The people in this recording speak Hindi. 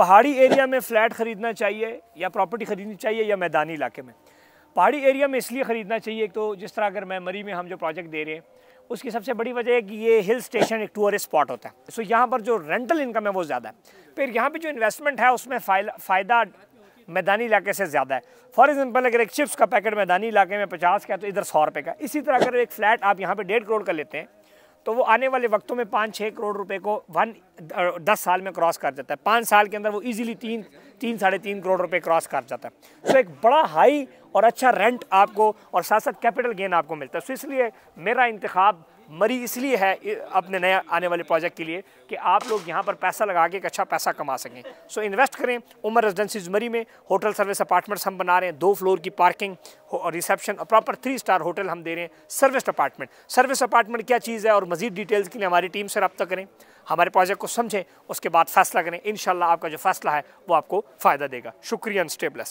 पहाड़ी एरिया में फ़्लैट ख़रीदना चाहिए या प्रॉपर्टी ख़रीदनी चाहिए या मैदानी इलाके में पहाड़ी एरिया में इसलिए ख़रीदना चाहिए तो जिस तरह अगर मरी में हम जो प्रोजेक्ट दे रहे हैं उसकी सबसे बड़ी वजह है कि ये हिल स्टेशन एक टूरिस्ट स्पॉट होता है सो यहाँ पर जो रेंटल इनकम है वो ज़्यादा है फिर यहाँ पर जो इन्वेस्टमेंट है उसमें फ़ायदा मैदानी इलाके से ज़्यादा है फॉर एग्जाम्पल अगर एक चिप्स का पैकेट मैदानी इलाके में पचास का है तो इधर सौ रुपये का इसी तरह अगर एक फ्लैट आप यहाँ पर डेढ़ करोड़ का लेते हैं तो वो आने वाले वक्तों में पाँच छः करोड़ रुपए को वन दस साल में क्रॉस कर जाता है पाँच साल के अंदर वो इजीली तीन तीन साढ़े तीन करोड़ रुपए क्रॉस कर जाता है सो तो एक बड़ा हाई और अच्छा रेंट आपको और साथ साथ कैपिटल गेन आपको मिलता है सो तो इसलिए मेरा इंतखब मरी इसलिए है अपने नए आने वाले प्रोजेक्ट के लिए कि आप लोग यहाँ पर पैसा लगा के एक अच्छा पैसा कमा सकें सो so, इन्वेस्ट करें उमर रेजिडेंसीज मरी में होटल सर्विस अपार्टमेंट्स हम बना रहे हैं दो फ्लोर की पार्किंग और रिसेप्शन और प्रॉपर थ्री स्टार होटल हम दे रहे हैं सर्विस अपार्टमेंट सर्विस अपार्टमेंट क्या चीज़ है और मजीद डिटेल्स के लिए हमारी टीम से रब्ता करें हमारे प्रोजेक्ट को समझें उसके बाद फैसला करें इन आपका जो फैसला है वो आपको फ़ायदा देगा शुक्रिया स्टेबलेस्ट